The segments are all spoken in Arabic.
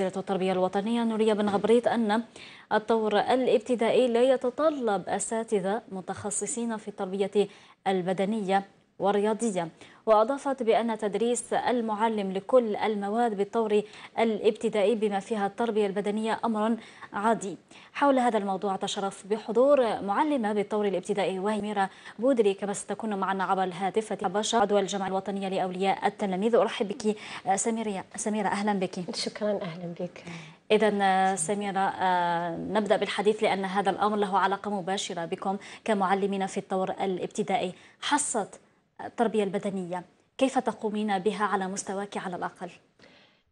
وزيرة التربية الوطنية نورية بن غبريت أن الطور الابتدائي لا يتطلب أساتذة متخصصين في التربية البدنية والرياضية وأضافت بأن تدريس المعلم لكل المواد بالطور الابتدائي بما فيها التربية البدنية أمر عادي حول هذا الموضوع تشرف بحضور معلمة بالطور الابتدائي وهي ميرا بودري كما ستكون معنا عبر الهاتف باشا عضو الجمعية الوطنية لأولياء التلاميذ أرحب بك سميرة سميرة أهلا بك شكرا أهلا بك إذا سميرة آه، نبدأ بالحديث لأن هذا الأمر له علاقة مباشرة بكم كمعلمين في الطور الابتدائي حصت التربية البدنية كيف تقومين بها على مستواك على الأقل؟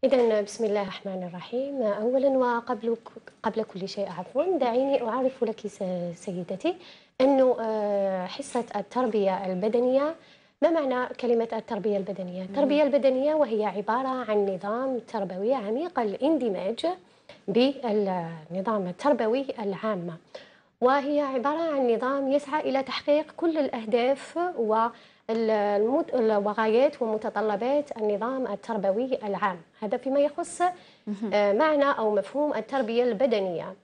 إذا بسم الله الرحمن الرحيم أولا وقبل قبل كل شيء عفوا دعيني أعرف لك سيدتي أن آه، حصة التربية البدنية ما معنى كلمة التربية البدنية؟ التربية البدنية وهي عبارة عن نظام تربوي عميق الاندماج بالنظام التربوي العامة وهي عبارة عن نظام يسعى إلى تحقيق كل الأهداف و الوغايات ومتطلبات النظام التربوي العام هذا فيما يخص آه، معنى أو مفهوم التربية البدنية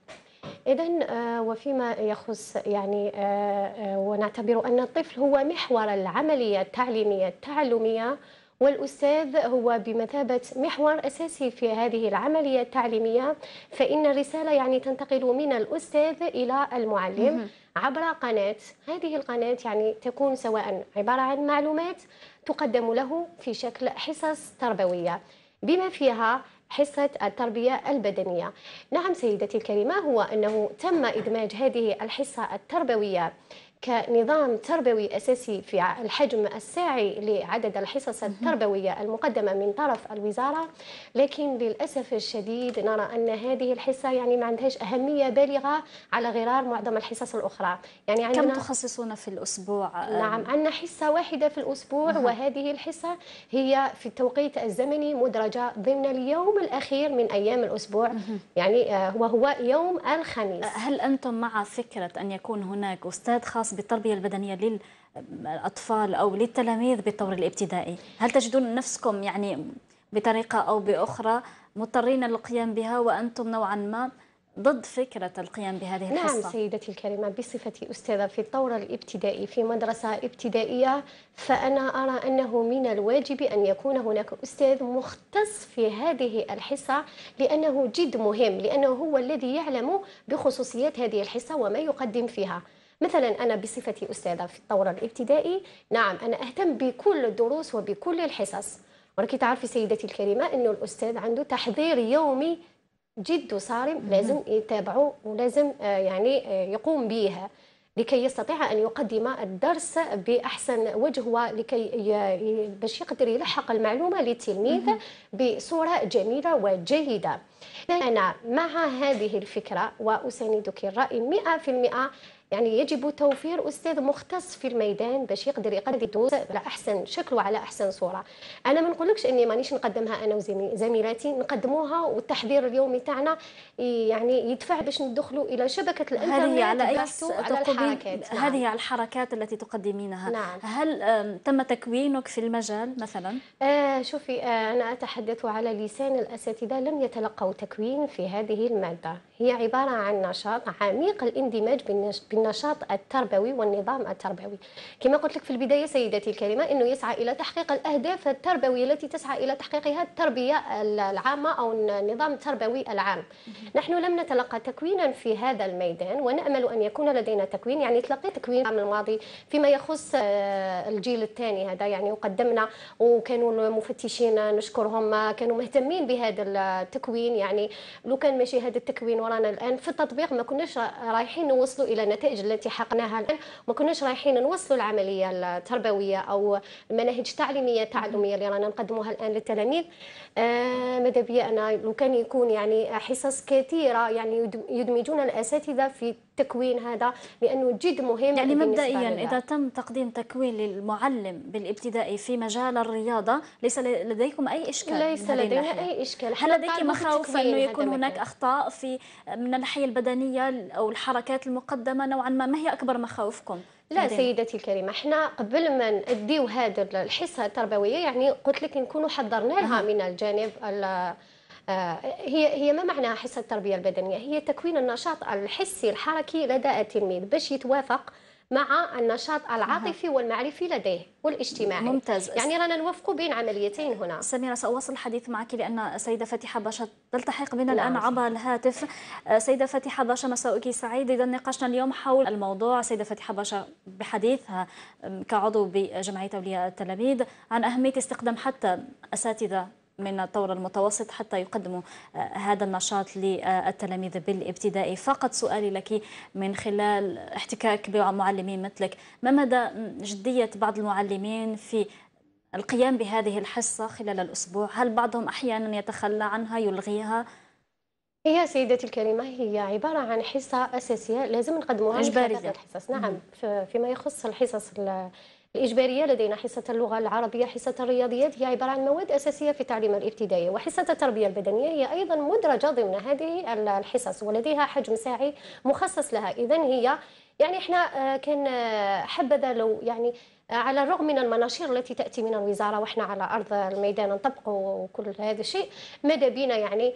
إذا آه، وفيما يخص يعني آه، ونعتبر أن الطفل هو محور العملية التعليمية التعلمية والأستاذ هو بمثابة محور أساسي في هذه العملية التعليمية فإن الرسالة يعني تنتقل من الأستاذ إلى المعلم عبر قناة هذه القناة يعني تكون سواء عبارة عن معلومات تقدم له في شكل حصص تربوية بما فيها حصة التربية البدنية نعم سيدتي الكريمة هو أنه تم إدماج هذه الحصة التربوية كنظام تربوي أساسي في الحجم الساعي لعدد الحصص التربوية المقدمة من طرف الوزارة لكن للأسف الشديد نرى أن هذه الحصة يعني ما عندهاش أهمية بالغة على غرار معظم الحصص الأخرى يعني عندنا كم تخصصون في الأسبوع؟ نعم عندنا حصة واحدة في الأسبوع وهذه الحصة هي في التوقيت الزمني مدرجة ضمن اليوم الأخير من أيام الأسبوع يعني آه، وهو يوم الخميس هل أنتم مع فكرة أن يكون هناك أستاذ خاص الخاص بالتربية البدنية للأطفال أو للتلاميذ بالطور الابتدائي هل تجدون نفسكم يعني بطريقة أو بأخرى مضطرين للقيام بها وأنتم نوعا ما ضد فكرة القيام بهذه نعم، الحصة نعم سيدتي الكريمة بصفتي أستاذة في الطور الابتدائي في مدرسة ابتدائية فأنا أرى أنه من الواجب أن يكون هناك أستاذ مختص في هذه الحصة لأنه جد مهم لأنه هو الذي يعلم بخصوصيات هذه الحصة وما يقدم فيها مثلا أنا بصفتي أستاذة في الطور الابتدائي نعم أنا أهتم بكل الدروس وبكل الحصص ولكن تعرفي سيدتي الكريمة أنه الأستاذ عنده تحضير يومي جد صارم لازم يتابعه ولازم آه، يعني آه، يقوم بها لكي يستطيع أن يقدم الدرس بأحسن وجه ولكي ي... باش يقدر يلحق المعلومة للتلميذ بصورة جميلة وجيدة أنا مع هذه الفكرة وأساندك الرأي 100% يعني يجب توفير أستاذ مختص في الميدان باش يقدر يقدم الدروس على أحسن شكل وعلى أحسن صورة أنا ما نقولكش أني مانيش نقدمها أنا وزميلاتي نقدموها والتحضير اليومي تاعنا يعني يدفع باش ندخلوا إلى شبكة الإنترنت هذه على أي على الحركات نعم. هذه على الحركات التي تقدمينها نعم. هل تم تكوينك في المجال مثلا؟ آه شوفي آه أنا أتحدث على لسان الأساتذة لم يتلقوا تكوين في هذه المادة هي عبارة عن نشاط عميق الاندماج بالنشاط التربوي والنظام التربوي كما قلت لك في البداية سيدتي الكريمة أنه يسعى إلى تحقيق الأهداف التربوية التي تسعى إلى تحقيقها التربية العامة أو النظام التربوي العام نحن لم نتلقى تكوينا في هذا الميدان ونأمل أن يكون لدينا تكوين يعني تلقيت تكوين العام الماضي فيما يخص آه، الجيل الثاني هذا يعني وقدمنا وكانوا المفتشين نشكرهم آه، كانوا مهتمين بهذا التكوين يعني لو كان ماشي هذا التكوين ورانا رانا الان في التطبيق ما كناش رايحين نوصلوا الى النتائج التي حققناها الان ما كناش رايحين نوصلوا العمليه التربويه او المناهج التعليميه التعلميه اللي رانا نقدموها الان للتلاميذ آه ماذا بيا انا لو كان يكون يعني حصص كثيره يعني يدمجون الاساتذه في التكوين هذا لانه جد مهم يعني مبدئيا اذا تم تقديم تكوين للمعلم بالابتدائي في مجال الرياضه ليس لديكم اي اشكال ليس لدينا اي اشكال هل لديك مخاوف انه يكون هناك اخطاء في من الناحيه البدنيه او الحركات المقدمه نوعا ما ما هي اكبر مخاوفكم لا سيدتي الكريمه احنا قبل ما نديو هذه الحصه التربويه يعني قلت لك نكونوا حضرنا لها من الجانب آه، هي هي ما معناها حصه التربيه البدنيه هي تكوين النشاط الحسي الحركي لدى التلميذ باش يتوافق مع النشاط العاطفي والمعرفي لديه والاجتماعي ممتاز يعني رانا نوفق بين عمليتين هنا سميرة سأواصل الحديث معك لأن السيدة فتحة باشا تلتحق بنا الآن عبر الهاتف آه، سيدة فتحة باشا مساؤك سعيد إذا نقاشنا اليوم حول الموضوع سيدة فتحة باشا بحديثها كعضو بجمعية أولياء التلاميذ عن أهمية استخدام حتى أساتذة من الطور المتوسط حتى يقدموا آه، هذا النشاط للتلاميذ بالابتدائي فقط سؤالي لك من خلال احتكاك بمعلمين مثلك ما مدى جدية بعض المعلمين في القيام بهذه الحصة خلال الأسبوع هل بعضهم أحيانا يتخلى عنها يلغيها هي سيدتي الكريمة هي عبارة عن حصة أساسية لازم نقدموها إجبارية الحصص نعم فيما يخص الحصص الإجبارية لدينا حصة اللغة العربية حصة الرياضيات هي عبارة عن مواد أساسية في التعليم الابتدائي وحصة التربية البدنية هي أيضا مدرجة ضمن هذه الحصص ولديها حجم ساعي مخصص لها إذا هي يعني احنا آه، كان آه، حبذا لو يعني آه، على الرغم من المناشير التي تاتي من الوزاره واحنا على ارض الميدان نطبق كل هذا الشيء ماذا بينا يعني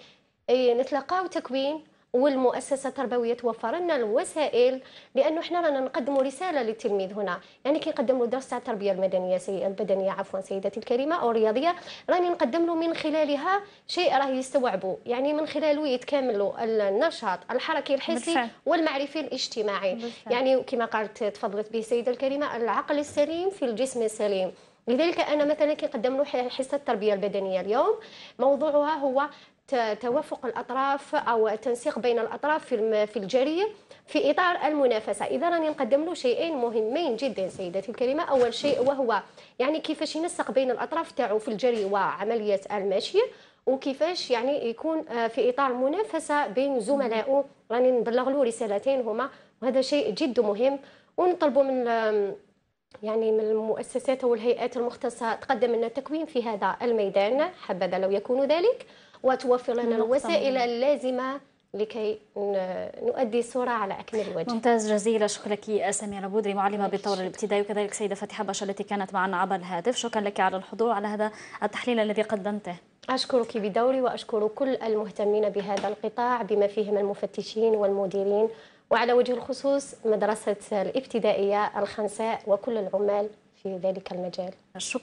إيه، نتلقاو تكوين والمؤسسه التربويه توفر لنا الوسائل لانه احنا رانا نقدموا رساله للتلميذ هنا يعني كيقدم له درس تاع التربيه المدنيه سي البدنيه عفوا سيدتي الكريمه او الرياضيه راني نقدم له من خلالها شيء راه يستوعبه يعني من خلاله يتكاملوا النشاط الحركي الحسي والمعرفي الاجتماعي بالفعل. يعني كما قالت تفضلت به السيده الكريمه العقل السليم في الجسم السليم لذلك انا مثلا كي له حصه التربيه البدنيه اليوم موضوعها هو توافق الاطراف او تنسيق بين الاطراف في في الجري في اطار المنافسه اذا راني نقدم له شيئين مهمين جدا سيدتي الكريمه اول شيء وهو يعني كيفاش ينسق بين الاطراف تاعو في الجري وعمليه المشي وكيفاش يعني يكون آه، في اطار منافسه بين زملائه راني نبلغ له رسالتين هما وهذا شيء جد مهم ونطلبوا من يعني من المؤسسات والهيئات المختصه تقدم لنا تكوين في هذا الميدان حبذا لو يكون ذلك وتوفر لنا الوسائل اللازمه لكي نؤدي الصورة على أكمل وجه ممتاز جزيلا شكرا لك سميرة بودري معلمة بالطور الابتدائي وكذلك سيدة فتحة باشا التي كانت معنا عبر الهاتف شكرا لك على الحضور على هذا التحليل الذي قدمته أشكرك بدوري وأشكر كل المهتمين بهذا القطاع بما فيهم المفتشين والمديرين وعلى وجه الخصوص مدرسة الابتدائية الخنساء وكل العمال في ذلك المجال شكرا